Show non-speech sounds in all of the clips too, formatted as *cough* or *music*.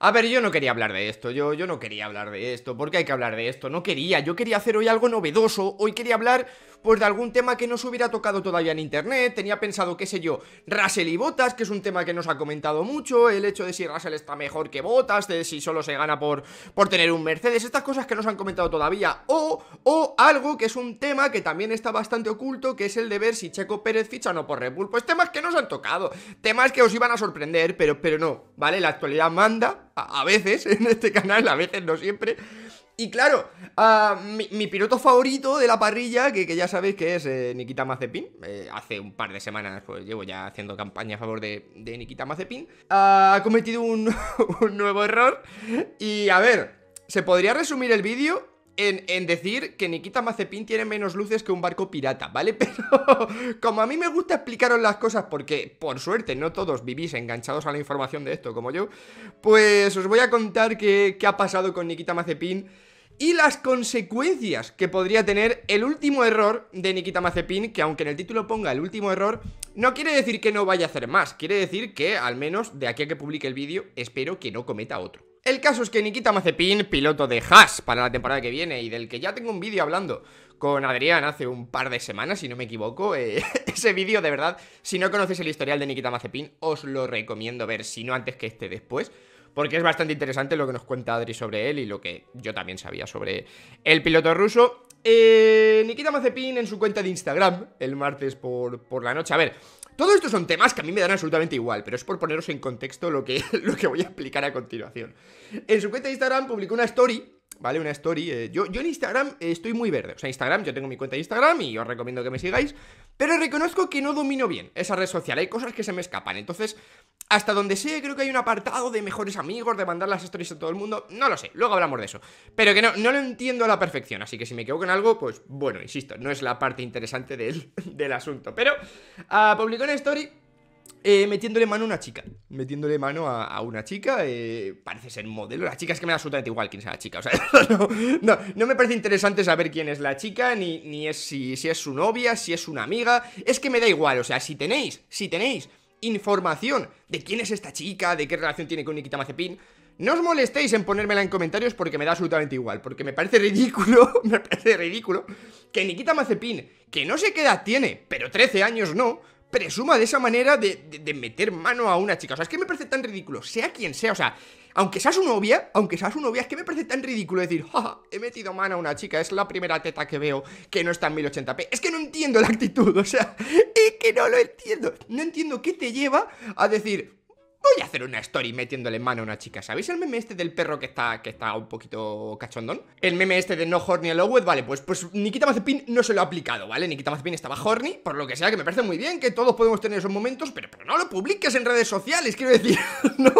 A ver, yo no quería hablar de esto, yo, yo no quería hablar de esto, porque hay que hablar de esto, no quería, yo quería hacer hoy algo novedoso, hoy quería hablar pues de algún tema que no se hubiera tocado todavía en internet, tenía pensado, qué sé yo, Russell y Botas, que es un tema que nos ha comentado mucho, el hecho de si Russell está mejor que Botas, de si solo se gana por, por tener un Mercedes, estas cosas que nos han comentado todavía, o, o algo que es un tema que también está bastante oculto, que es el de ver si Checo Pérez ficha o no por Red Bull, pues temas que no se han tocado, temas que os iban a sorprender, pero, pero no, ¿vale? La actualidad manda a, veces *laughs* en este canal, a veces no siempre. Y claro, ah, mi, piloto favorito de la parrilla, que, ya sabéis que es eh, Nikita Mazepin, eh, hace un par de semanas pues, llevo ya haciendo campaña a favor de, Nikita Mazepin, ah, ha cometido *laughs* un nuevo error. Y a ver, se podría resumir el vídeo en, decir que Nikita Mazepin tiene menos luces que un barco pirata, ¿vale? *laughs* Pero como a mí me gusta explicaros las cosas, porque por suerte no todos vivís enganchados a la información de esto como yo, pues os voy a contar qué, qué ha pasado con Nikita Mazepin y las consecuencias que podría tener el último error de Nikita Mazepin, que aunque en el título ponga el último error, no quiere decir que no vaya a hacer más, quiere decir que al menos de aquí a que publique el vídeo espero que no cometa otro. El caso es que Nikita Mazepin, piloto de Haas para la temporada que viene y del que ya tengo un vídeo hablando con Adrián hace un par de semanas, si no me equivoco, eh, *laughs* ese vídeo de verdad, si no conocéis el historial de Nikita Mazepin, os lo recomiendo ver, si no antes que este después, porque es bastante interesante lo que nos cuenta Adri sobre él y lo que yo también sabía sobre el piloto ruso. Eh, Nikita Mazepin en su cuenta de Instagram el martes por, por la noche. A ver, todo esto son temas que a mí me dan absolutamente igual, pero es por poneros en contexto lo que, *laughs* lo que voy a explicar a continuación. En su cuenta de Instagram publicó una story ¿vale? Una story. Eh, yo, yo en Instagram eh, estoy muy verde. O sea, Instagram, yo tengo mi cuenta de Instagram y os recomiendo que me sigáis. Pero reconozco que no domino bien esa red social. Hay cosas que se me escapan. Entonces, hasta donde sé, creo que hay un apartado de mejores amigos, de mandar las stories a todo el mundo. No lo sé, luego hablamos de eso. Pero que no, no lo entiendo a la perfección. Así que si me equivoco en algo, pues bueno, insisto, no es la parte interesante del, *laughs* asunto. Pero ah, publicó una story eh, metiéndole mano a una chica. Metiéndole mano a, una chica. Eh, parece ser modelo. La chica es que me da absolutamente igual quién sea la chica. O sea, *laughs* no, me parece interesante saber quién es la chica, ni, es si, es su novia, si es una amiga. Es que me da igual. O sea, si tenéis, si tenéis información de quién es esta chica, de qué relación tiene con Nikita Mazepin. No os molestéis en ponérmela en comentarios porque me da absolutamente igual, porque me parece ridículo, *laughs* me parece ridículo que Nikita Mazepin, que no sé qué edad tiene, pero 13 años no, presuma de esa manera de, de, meter mano a una chica. O sea, es que me parece tan ridículo, sea quien sea, o sea, aunque sea su novia, aunque sea su novia, es que me parece tan ridículo decir, jaja, he metido mano a una chica, es la primera teta que veo que no está en 1080p. Es que no entiendo la actitud, o sea, *laughs* es que no lo entiendo. No entiendo qué te lleva a decir, voy a hacer una story metiéndole mano a una chica. ¿Sabéis el meme este del perro que está, que está un poquito cachondón? El meme este de no horny lo vale, pues, pues Nikita Mazepin no se lo ha aplicado, ¿vale? Nikita Mazepin estaba horny, por lo que sea, que me parece muy bien, que todos podemos tener esos momentos, pero, pero no lo publiques en redes sociales, quiero decir, *laughs* no,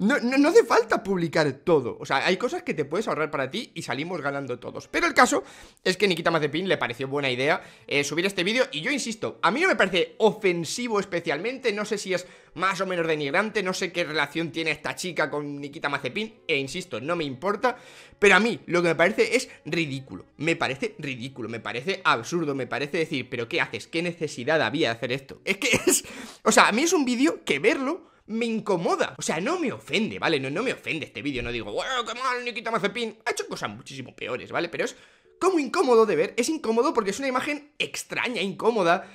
no, no, hace falta publicar todo. O sea, hay cosas que te puedes ahorrar para ti y salimos ganando todos. Pero el caso es que Nikita Mazepin le pareció buena idea eh, subir este vídeo y yo insisto, a mí no me parece ofensivo especialmente, no sé si es más o menos denigrante, no sé qué relación tiene esta chica con Nikita Mazepin, e insisto, no me importa, pero a mí lo que me parece es ridículo, me parece ridículo, me parece absurdo, me parece decir, pero ¿qué haces? ¿Qué necesidad había de hacer esto? Es que es, o sea, a mí es un vídeo que verlo me incomoda. O sea, no me ofende, ¿vale? No, no me ofende este vídeo, no digo, ¡Wow, qué mal, Nikita Mazepin! Ha hecho cosas muchísimo peores, ¿vale? Pero es como incómodo de ver, es incómodo porque es una imagen extraña, incómoda,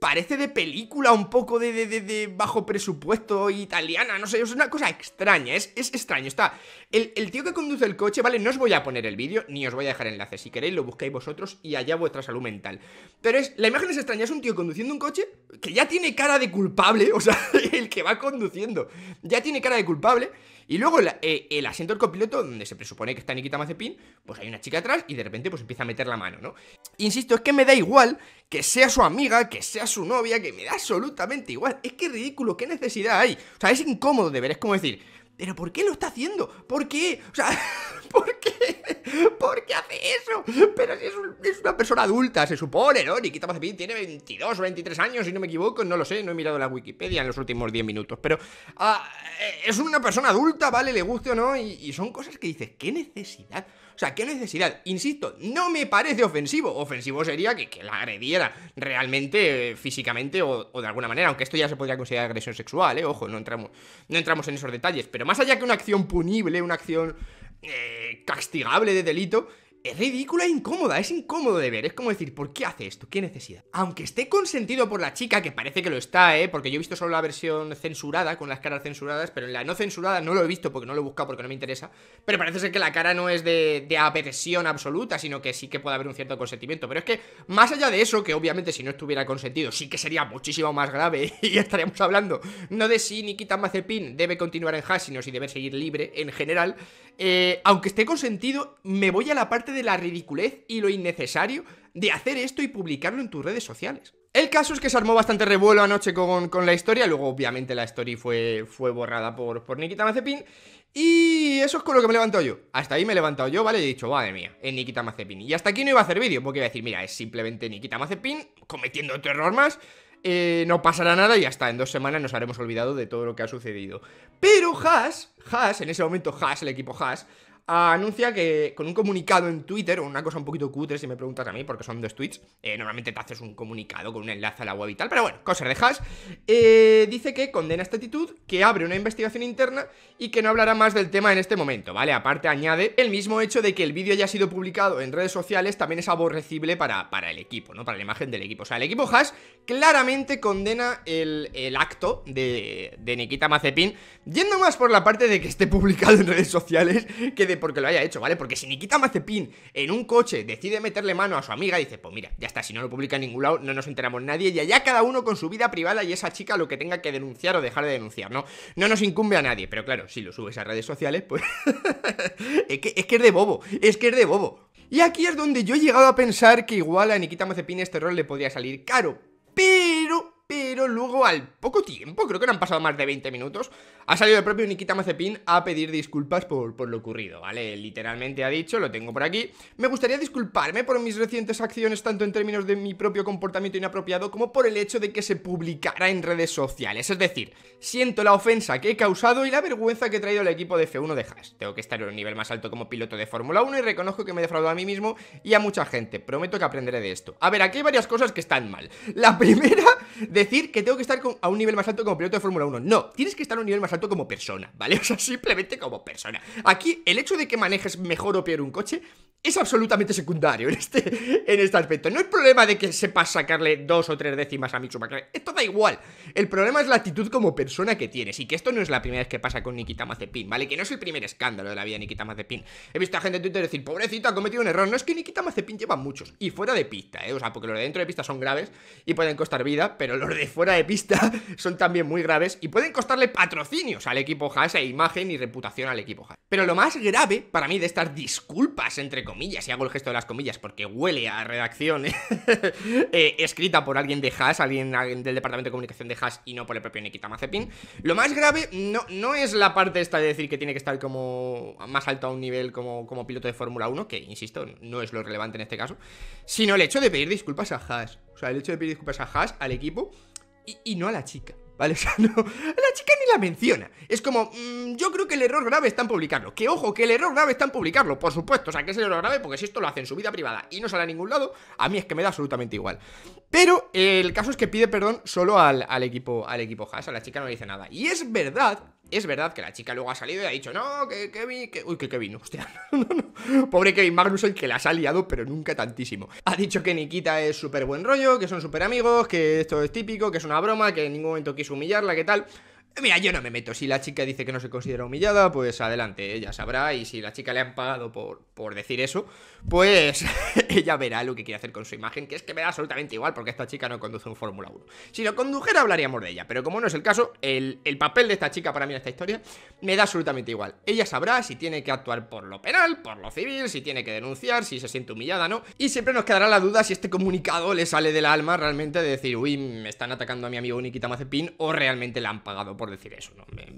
parece de película, un poco de, de, de, bajo presupuesto italiana, no sé, es una cosa extraña, es, extraño, está... El, tío que conduce el coche, ¿vale? No os voy a poner el vídeo, ni os voy a dejar enlaces, si queréis lo buscáis vosotros y allá vuestra salud mental. Pero es, la imagen es extraña, es un tío conduciendo un coche que ya tiene cara de culpable, *laughs* o sea, el que va conduciendo, ya tiene cara de culpable y luego eh, el asiento del copiloto, donde se presupone que está Nikita Mazepin, pues hay una chica atrás y de repente pues empieza a meter la mano, ¿no? Insisto, es que me da igual que sea su amiga, que sea su novia, que me da absolutamente igual. Es que ridículo, ¿qué necesidad hay? O sea, es incómodo de ver, es como decir, ¿pero por qué lo está haciendo? ¿Por qué? O sea, *laughs* ¿por qué? *laughs* ¿Por qué hace eso? Pero si es, una persona adulta, se supone, ¿no? Nikita Mazepin tiene 22 o 23 años, si no me equivoco, no lo sé, no he mirado la Wikipedia en los últimos 10 minutos, pero ah, eh, es una persona adulta, ¿vale? Le guste o no, y, son cosas que dices, ¿qué necesidad? O sea, ¿qué necesidad? Insisto, no me parece ofensivo. Ofensivo sería que, la agrediera realmente, eh, físicamente o, de alguna manera, aunque esto ya se podría considerar agresión sexual, ¿eh? Ojo, no entramos, no entramos en esos detalles, pero más allá que una acción punible, una acción... Eh, castigable de delito, es ridícula e incómoda, es incómodo de ver, es como decir, ¿por qué hace esto? ¿Qué necesidad? Aunque esté consentido por la chica, que parece que lo está, ¿eh? Porque yo he visto solo la versión censurada, con las caras censuradas, pero en la no censurada no lo he visto porque no lo he buscado porque no me interesa, pero parece ser que la cara no es de, de absoluta, sino que sí que puede haber un cierto consentimiento. Pero es que, más allá de eso, que obviamente si no estuviera consentido sí que sería muchísimo más grave *laughs* y estaríamos hablando no de si Nikita Mazepin debe continuar en Hash, sino si debe seguir libre en general, eh, aunque esté consentido, me voy a la parte de la ridiculez y lo innecesario de hacer esto y publicarlo en tus redes sociales. El caso es que se armó bastante revuelo anoche con, la historia, luego obviamente la story fue, fue borrada por, por Nikita Mazepin, y eso es con lo que me he yo. Hasta ahí me he levantado yo, ¿vale? Y he dicho, madre mía, en Nikita Mazepin. Y hasta aquí no iba a hacer vídeo, porque iba a decir, mira, es simplemente Nikita Mazepin cometiendo otro error más, eh, no pasará nada y ya está, en dos semanas nos haremos olvidado de todo lo que ha sucedido. Pero Haas, Haas, en ese momento Haas, el equipo Haas, Ah, anuncia que con un comunicado en Twitter, o una cosa un poquito cutre si me preguntas a mí, porque son dos tweets, eh, normalmente te haces un comunicado con un enlace a la web y tal, pero bueno, cosas de eh, dice que condena esta actitud, que abre una investigación interna y que no hablará más del tema en este momento, ¿vale? Aparte añade el mismo hecho de que el vídeo haya sido publicado en redes sociales también es aborrecible para, para el equipo, ¿no? Para la imagen del equipo. O sea, el equipo Has claramente condena el, el acto de, de Nikita Mazepin, yendo más por la parte de que esté publicado en redes sociales que de porque lo haya hecho, ¿vale? Porque si Nikita Mazepin en un coche decide meterle mano a su amiga, dice, pues mira, ya está, si no lo publica en ningún lado, no nos enteramos nadie, y allá cada uno con su vida privada y esa chica lo que tenga que denunciar o dejar de denunciar, ¿no? No nos incumbe a nadie, pero claro, si lo subes a redes sociales, pues... *laughs* es, que, es de bobo, es que es de bobo. Y aquí es donde yo he llegado a pensar que igual a Nikita Mazepin este rol le podría salir caro, pero pero luego al poco tiempo, creo que no han pasado más de 20 minutos, ha salido el propio Nikita Mazepin a pedir disculpas por, lo ocurrido, ¿vale? Literalmente ha dicho, lo tengo por aquí, me gustaría disculparme por mis recientes acciones tanto en términos de mi propio comportamiento inapropiado como por el hecho de que se publicara en redes sociales, es decir, siento la ofensa que he causado y la vergüenza que he traído al equipo de F1 de Haas, tengo que estar en un nivel más alto como piloto de Fórmula 1 y reconozco que me he defraudado a mí mismo y a mucha gente, prometo que aprenderé de esto. A ver, aquí hay varias cosas que están mal, la *laughs* primera... De decir que tengo que estar a un nivel más alto como piloto de Fórmula 1. No, tienes que estar a un nivel más alto como persona, ¿vale? *laughs* O sea, simplemente como persona. Aquí, el hecho de que manejes mejor o peor un coche es absolutamente secundario en este, en este aspecto. No es problema de que sepas sacarle dos o tres décimas a Mitsubishi Esto da igual. El problema es la actitud como persona que tienes. Y que esto no es la primera vez que pasa con Nikita Mazepin, ¿vale? Que no es el primer escándalo de la vida de Nikita Mazepin. He visto a gente en Twitter decir, pobrecito, ha cometido un error. No es que Nikita Mazepin lleva muchos. Y fuera de pista, ¿eh? O sea, porque los de dentro de pista son graves y pueden costar vida, pero los de fuera de pista *laughs* son también muy graves y pueden costarle patrocinios al equipo Haas e imagen y reputación al equipo Haas. Pero lo más grave para mí de estas disculpas, entre comillas, y hago el gesto de las comillas porque huele a redacción *laughs* eh, escrita por alguien de Haas, alguien, del departamento de comunicación de Haas y no por el propio Nikita Mazepin. Lo más grave no, no es la parte esta de decir que tiene que estar como más alto a un nivel como, como piloto de Fórmula 1, que insisto, no es lo relevante en este caso, sino el hecho de pedir disculpas a Haas. O sea, el hecho de pedir disculpas a Haas, al equipo y no a la chica. ¿vale? *laughs* O la chica ni la menciona. Es como, mm, yo creo que el error grave está en publicarlo. Que ojo, que el error grave está en publicarlo, por supuesto. O sea, que es el error grave porque si esto lo hace en su vida privada y no sale a ningún lado, a mí es que me da absolutamente igual. Pero eh, el caso es que pide perdón solo al, al, equipo, al equipo Haas, a la chica no le dice nada. Y es verdad es verdad que la chica luego ha salido y ha dicho, no, que Kevin, que... Uy, que Kevin, hostia. *laughs* Pobre Kevin Magnussen que las ha liado, pero nunca tantísimo. Ha dicho que Nikita es súper buen rollo, que son súper amigos, que esto es típico, que es una broma, que en ningún momento quiso humillarla, que tal... Mira, yo no me meto. Si la chica dice que no se considera humillada, pues adelante, ella sabrá. Y si la chica le han pagado por, por decir eso, pues *laughs* ella verá lo que quiere hacer con su imagen, que es que me da absolutamente igual porque esta chica no conduce un Fórmula 1. Si lo condujera, hablaríamos de ella. Pero como no es el caso, el, papel de esta chica para mí en esta historia me da absolutamente igual. Ella sabrá si tiene que actuar por lo penal, por lo civil, si tiene que denunciar, si se siente humillada, ¿no? Y siempre nos quedará la duda si este comunicado le sale del alma realmente de decir, uy, me están atacando a mi amigo Nikita Mazepin o realmente la han pagado por decir eso.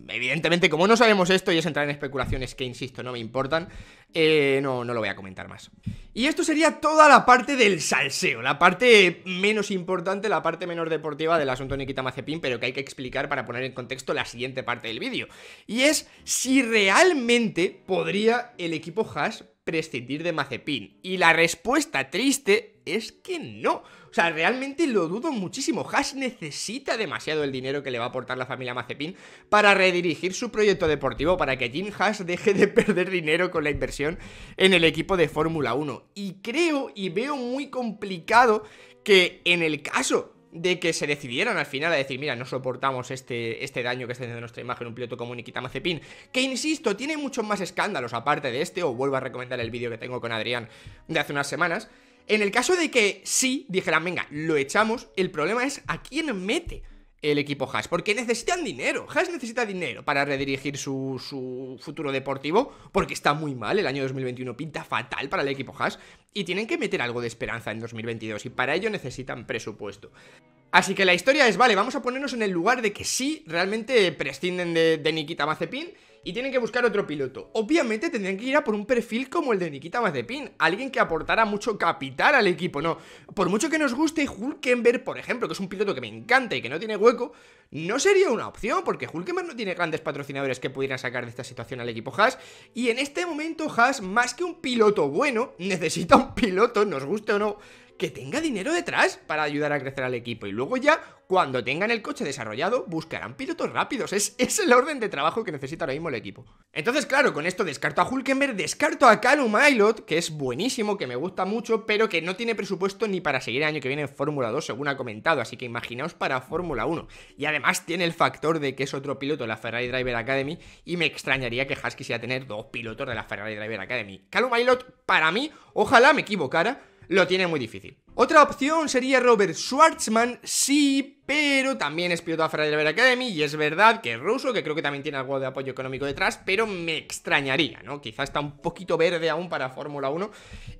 Evidentemente, como no sabemos esto y es entrar en especulaciones que, insisto, no me importan, eh, no, no lo voy a comentar más. Y esto sería toda la parte del salseo, la parte menos importante, la parte menos deportiva del asunto Nikita Mazepin, pero que hay que explicar para poner en contexto la siguiente parte del vídeo. Y es si realmente podría el equipo Haas prescindir de Mazepin? Y la respuesta triste es que no. O sea, realmente lo dudo muchísimo. Haas necesita demasiado el dinero que le va a aportar la familia Mazepin para redirigir su proyecto deportivo, para que Jim Haas deje de perder dinero con la inversión en el equipo de Fórmula 1. Y creo y veo muy complicado que en el caso de que se decidieran al final a decir, mira, no soportamos este, este daño que está haciendo nuestra imagen un piloto como Nikita Mazepin, que insisto, tiene muchos más escándalos aparte de este, o vuelvo a recomendar el vídeo que tengo con Adrián de hace unas semanas, en el caso de que sí dijeran, venga, lo echamos, el problema es a quién mete el equipo Haas, porque necesitan dinero. Haas necesita dinero para redirigir su, su, futuro deportivo, porque está muy mal. El año 2021 pinta fatal para el equipo Haas y tienen que meter algo de esperanza en 2022 y para ello necesitan presupuesto. Así que la historia es, vale, vamos a ponernos en el lugar de que sí, realmente prescinden de, de Nikita Mazepin y tienen que buscar otro piloto. Obviamente tendrían que ir a por un perfil como el de Nikita Mazepin, alguien que aportara mucho capital al equipo, ¿no? Por mucho que nos guste Hulkenberg, por ejemplo, que es un piloto que me encanta y que no tiene hueco, no sería una opción, porque Hulkenberg no tiene grandes patrocinadores que pudieran sacar de esta situación al equipo Haas, y en este momento Haas, más que un piloto bueno, necesita un piloto, nos guste o no, que tenga dinero detrás para ayudar a crecer al equipo. Y luego ya, cuando tengan el coche desarrollado, buscarán pilotos rápidos. Es, es el orden de trabajo que necesita ahora mismo el equipo. Entonces, claro, con esto descarto a Hulkenberg, descarto a Calum Aylot, que es buenísimo, que me gusta mucho, pero que no tiene presupuesto ni para seguir el año que viene en Fórmula 2, según ha comentado. Así que imaginaos para Fórmula 1. Y además tiene el factor de que es otro piloto de la Ferrari Driver Academy y me extrañaría que Haas sea tener dos pilotos de la Ferrari Driver Academy. Calum Aylot, para mí, ojalá me equivocara, lo tiene muy difícil. Otra opción sería Robert Schwartzman, sí, pero también es piloto de Ferrari Academy y es verdad que es ruso, que creo que también tiene algo de apoyo económico detrás, pero me extrañaría, ¿no? Quizás está un poquito verde aún para Fórmula 1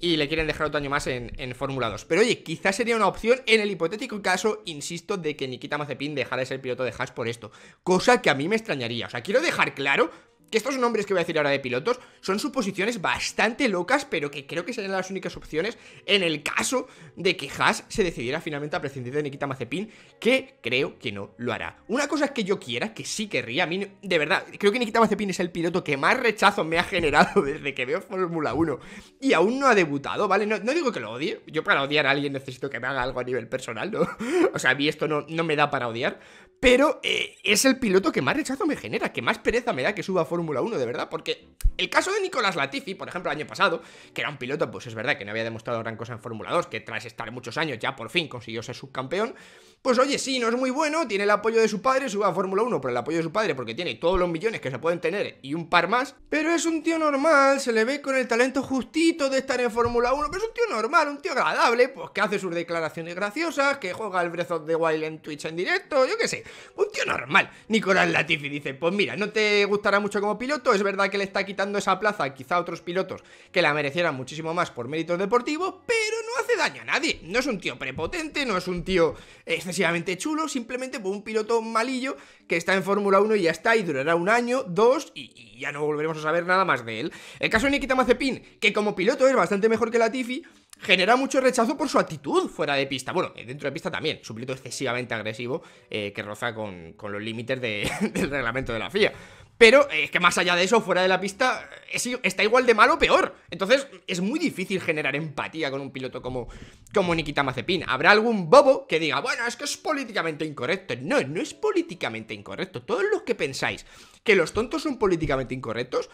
y le quieren dejar otro año más en, en Fórmula 2. Pero oye, quizás sería una opción en el hipotético caso, insisto, de que Nikita Mazepin dejara de ser piloto de Haas por esto, cosa que a mí me extrañaría. O sea, quiero dejar claro que estos nombres que voy a decir ahora de pilotos son suposiciones bastante locas, pero que creo que serían las únicas opciones en el caso de que Haas se decidiera finalmente a prescindir de Nikita Mazepin, que creo que no lo hará. Una cosa es que yo quiera, que sí querría, a mí de verdad, creo que Nikita Mazepin es el piloto que más rechazo me ha generado *laughs* desde que veo Fórmula 1 y aún no ha debutado, ¿vale? No, digo que lo odie, yo para odiar a alguien necesito que me haga algo a nivel personal, ¿no? *laughs* o sea, a mí esto no, no me da para odiar, pero eh, es el piloto que más rechazo me genera, que más pereza me da que suba a Fórmula Fórmula 1, de verdad, porque el caso de Nicolás Latifi, por ejemplo, el año pasado, que era un piloto, pues es verdad que no había demostrado gran cosa en Fórmula 2, que tras estar muchos años ya por fin consiguió ser subcampeón, pues oye, sí, no es muy bueno, tiene el apoyo de su padre, sube a Fórmula 1 por el apoyo de su padre porque tiene todos los millones que se pueden tener y un par más, pero es un tío normal, se le ve con el talento justito de estar en Fórmula 1, pero es un tío normal, un tío agradable, pues que hace sus declaraciones graciosas, que juega el brezo de Wild en Twitch en directo, yo qué sé, un tío normal. Nicolás Latifi dice, pues mira, no te gustará mucho como piloto. Es verdad que le está quitando esa plaza quizá a otros pilotos que la merecieran muchísimo más por méritos deportivos, pero no hace daño a nadie. No es un tío prepotente, no es un tío excesivamente chulo, simplemente un piloto malillo que está en Fórmula 1 y ya está, y durará un año, dos, y, ya no volveremos a saber nada más de él. El caso de Nikita Mazepin, que como piloto es bastante mejor que Latifi, genera mucho rechazo por su actitud fuera de pista. Bueno, eh, dentro de pista también, su piloto excesivamente agresivo eh, que roza con, los límites *laughs* del reglamento de la FIA. Pero eh, es que más allá de eso, fuera de la pista, eh, está igual de malo o peor. Entonces es muy difícil generar empatía con un piloto como, como Nikita Mazepin. Habrá algún bobo que diga, bueno, es que es políticamente incorrecto. No, no es políticamente incorrecto. Todos los que pensáis que los tontos son políticamente incorrectos,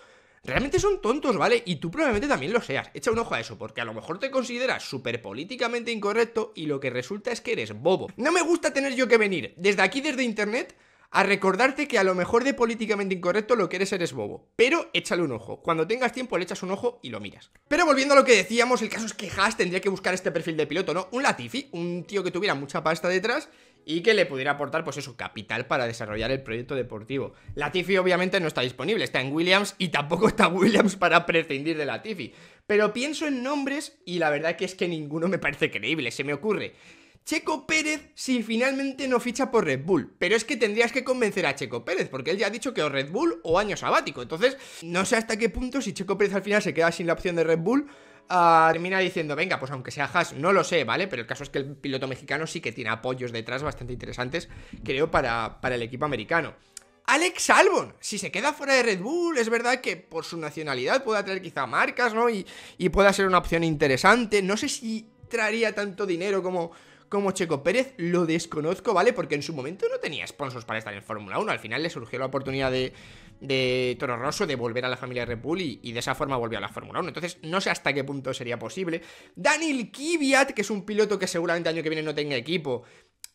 realmente son tontos, ¿vale? Y tú probablemente también lo seas. Echa un ojo a eso, porque a lo mejor te consideras súper políticamente incorrecto y lo que resulta es que eres bobo. No me gusta tener yo que venir desde aquí, desde internet, a recordarte que a lo mejor de políticamente incorrecto lo que eres eres bobo. Pero échale un ojo. Cuando tengas tiempo le echas un ojo y lo miras. Pero volviendo a lo que decíamos, el caso es que Haas tendría que buscar este perfil de piloto, ¿no? Un Latifi, un tío que tuviera mucha pasta detrás y que le pudiera aportar, pues eso, capital para desarrollar el proyecto deportivo. Latifi obviamente no está disponible, está en Williams y tampoco está Williams para prescindir de Latifi. Pero pienso en nombres y la verdad que es que ninguno me parece creíble. Se me ocurre Checo Pérez si finalmente no ficha por Red Bull. Pero es que tendrías que convencer a Checo Pérez, porque él ya ha dicho que o Red Bull o año sabático. Entonces, no sé hasta qué punto si Checo Pérez al final se queda sin la opción de Red Bull. Ah, termina diciendo, venga, pues aunque sea Haas, no lo sé, ¿vale? Pero el caso es que el piloto mexicano sí que tiene apoyos detrás bastante interesantes, creo, para, para el equipo americano. Alex Albon, si se queda fuera de Red Bull, es verdad que por su nacionalidad puede traer quizá marcas, ¿no? Y, y pueda ser una opción interesante. No sé si traería tanto dinero como, como Checo Pérez, lo desconozco, ¿vale? Porque en su momento no tenía sponsors para estar en Fórmula 1. Al final le surgió la oportunidad de, Toro Rosso de volver a la familia Red Bull y, de esa forma volvió a la Fórmula 1. Entonces, no sé hasta qué punto sería posible. Daniel Kiviat, que es un piloto que seguramente año que viene no tenga equipo.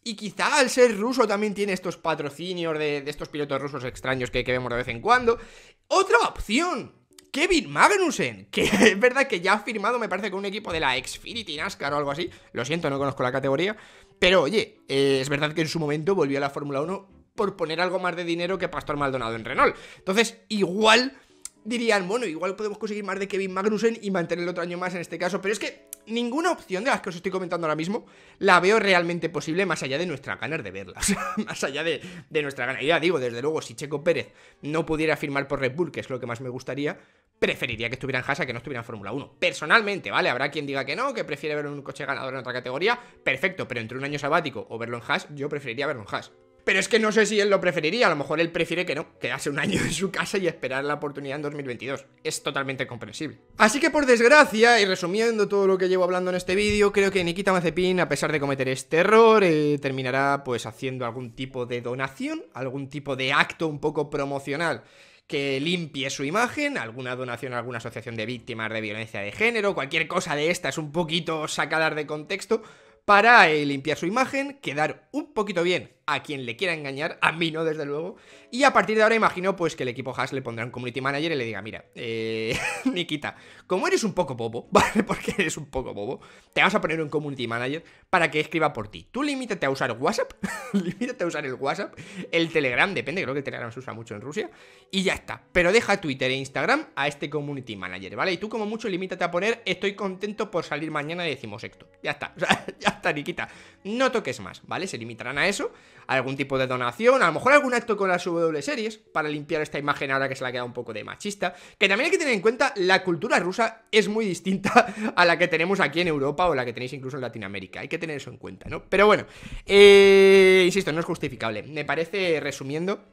Y quizá al ser ruso también tiene estos patrocinios de, estos pilotos rusos extraños que, que vemos de vez en cuando. Otra opción, Kevin Magnussen, que *laughs* es verdad que ya ha firmado, me parece, con un equipo de la Xfinity NASCAR o algo así. Lo siento, no conozco la categoría. Pero oye, eh, es verdad que en su momento volvió a la Fórmula 1 por poner algo más de dinero que Pastor Maldonado en Renault. Entonces, igual dirían, bueno, igual podemos conseguir más de Kevin Magnussen y mantenerlo otro año más en este caso. Pero es que ninguna opción de las que os estoy comentando ahora mismo la veo realmente posible más allá de nuestra ganas de verlas. *laughs* más allá de, nuestra ganas. Ya digo, desde luego, si Checo Pérez no pudiera firmar por Red Bull, que es lo que más me gustaría, preferiría que estuviera en Haas a que no estuviera en Fórmula 1. Personalmente, ¿vale? Habrá quien diga que no, que prefiere ver un coche ganador en otra categoría. Perfecto, pero entre un año sabático o verlo en Haas, yo preferiría verlo en Haas. Pero es que no sé si él lo preferiría, a lo mejor él prefiere que no, quedarse un *laughs* año en su casa y esperar la oportunidad en 2022. Es totalmente comprensible. Así que por desgracia, y resumiendo todo lo que llevo hablando en este vídeo, creo que Nikita Mazepin, a pesar de cometer este error, eh, terminará pues haciendo algún tipo de donación, algún tipo de acto un poco promocional que limpie su imagen, alguna donación a alguna asociación de víctimas de violencia de género, cualquier cosa de esta es un poquito sacadas de contexto, para eh, limpiar su imagen, quedar un poquito bien a quien le quiera engañar, a mí no, desde luego. Y a partir de ahora imagino pues que el equipo Haas le pondrá un community manager y le diga, mira, eh, *laughs* Nikita, como eres un poco bobo, *laughs* ¿vale? Porque eres un poco bobo, te vas a poner un community manager para que escriba por ti. Tú limítate a usar WhatsApp, *laughs* limítate a usar el WhatsApp, el Telegram, depende, creo que el Telegram se usa mucho en Rusia, y ya está. Pero deja Twitter e Instagram a este community manager, ¿vale? Y tú como mucho limítate a poner, estoy contento por salir mañana decimosexto. Ya está, ya está, Nikita. No toques más, ¿vale? Se limitarán a eso algún tipo de donación, a lo mejor algún acto con las W series para limpiar esta imagen ahora que se la queda un poco de machista. Que también hay que tener en cuenta, la cultura rusa es muy distinta *laughs* a la que tenemos aquí en Europa o la que tenéis incluso en Latinoamérica. Hay que tener eso en cuenta, ¿no? Pero bueno, eh, insisto, no es justificable. Me parece, resumiendo,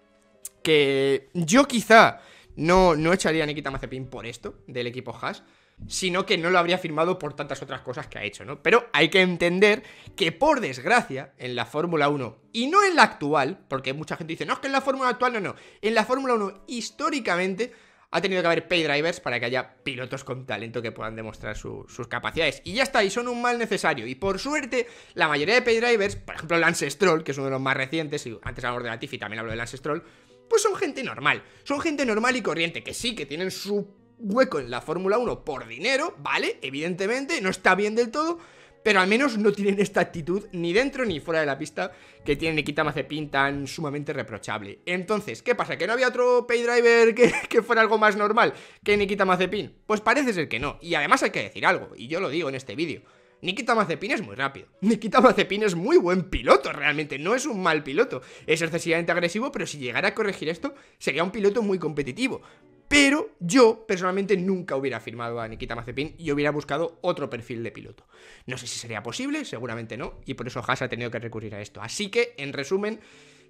que yo quizá no, no echaría a Nikita Mazepin por esto del equipo Haas sino que no lo habría firmado por tantas otras cosas que ha hecho, ¿no? Pero hay que entender que, por desgracia, en la Fórmula 1, y no en la actual, porque mucha gente dice, no, es que en la Fórmula actual, no, no, en la Fórmula 1 históricamente ha tenido que haber pay drivers para que haya pilotos con talento que puedan demostrar sus capacidades. Y ya está, y son un mal necesario. Y por suerte, la mayoría de pay drivers, por ejemplo Lance Stroll, que es uno de los más recientes, y antes hablamos de Latifi, también hablo de Lance Stroll, pues son gente normal. Son gente normal y corriente, que sí, que tienen su hueco en la Fórmula 1 por dinero, ¿vale? Evidentemente, no está bien del todo, pero al menos no tienen esta actitud ni dentro ni fuera de la pista que tiene Nikita Mazepin tan sumamente reprochable. Entonces, ¿qué pasa? ¿Que no había otro pay driver que, *laughs* que, fuera algo más normal que Nikita Mazepin? Pues parece ser que no, y además hay que decir algo, y yo lo digo en este vídeo. Nikita Mazepin es muy rápido. *laughs* Nikita Mazepin es muy buen piloto, realmente. No es un mal piloto. Es excesivamente agresivo, pero si llegara a corregir esto, sería un piloto muy competitivo pero yo personalmente nunca hubiera firmado a Nikita Mazepin y hubiera buscado otro perfil de piloto. No sé si sería posible, seguramente no, y por eso Haas ha tenido que recurrir a esto. Así que, en resumen,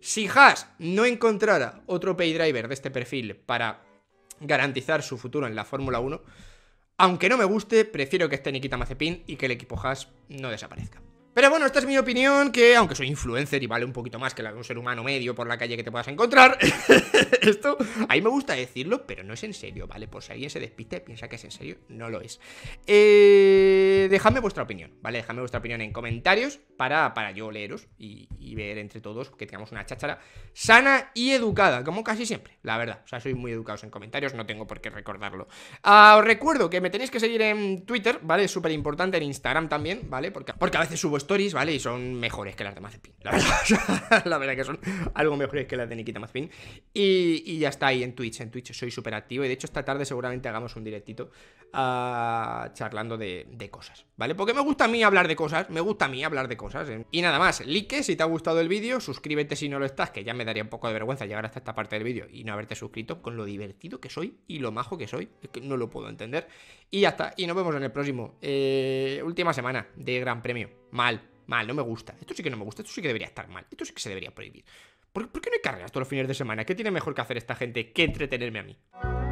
si Haas no encontrara otro paydriver de este perfil para garantizar su futuro en la Fórmula 1, aunque no me guste, prefiero que esté Nikita Mazepin y que el equipo Haas no desaparezca. Pero bueno, esta es mi opinión, que aunque soy influencer y vale un poquito más que la de un ser humano medio por la calle que te puedas encontrar, *laughs* esto, a mí me gusta decirlo, pero no es en serio, ¿vale? Por si alguien se despiste, piensa que es en serio, no lo es. Eh, dejadme vuestra opinión, ¿vale? Dejadme vuestra opinión en comentarios para, yo leeros y, ver entre todos que tengamos una cháchara sana y educada, como casi siempre, la verdad. O sea, sois muy educados en comentarios, no tengo por qué recordarlo. Ah, os recuerdo que me tenéis que seguir en Twitter, ¿vale? Es súper importante, en Instagram también, ¿vale? Porque, porque a veces subo stories, ¿vale? Y son mejores que las de Mazepin. La verdad, *laughs* la verdad que son algo mejores que las de Nikita Mazepin. Y, ya está ahí en Twitch, en Twitch soy súper activo y de hecho esta tarde seguramente hagamos un directito ah, charlando de cosas, ¿vale? Porque me gusta a mí hablar de cosas, me gusta a mí hablar de cosas. ¿eh? Y nada más, like si te ha gustado el vídeo, suscríbete si no lo estás, que ya me daría un poco de vergüenza llegar hasta esta parte del vídeo y no haberte suscrito con lo divertido que soy y lo majo que soy, es que no lo puedo entender. Y ya está, y nos vemos en el próximo, eh, última semana de Gran Premio. Mal, mal, no me gusta. Esto sí que no me gusta, esto sí que debería estar mal, esto sí que se debería prohibir. ¿Por, ¿por qué no hay carreras todos los fines de semana? ¿Qué tiene mejor que hacer esta gente que entretenerme a mí?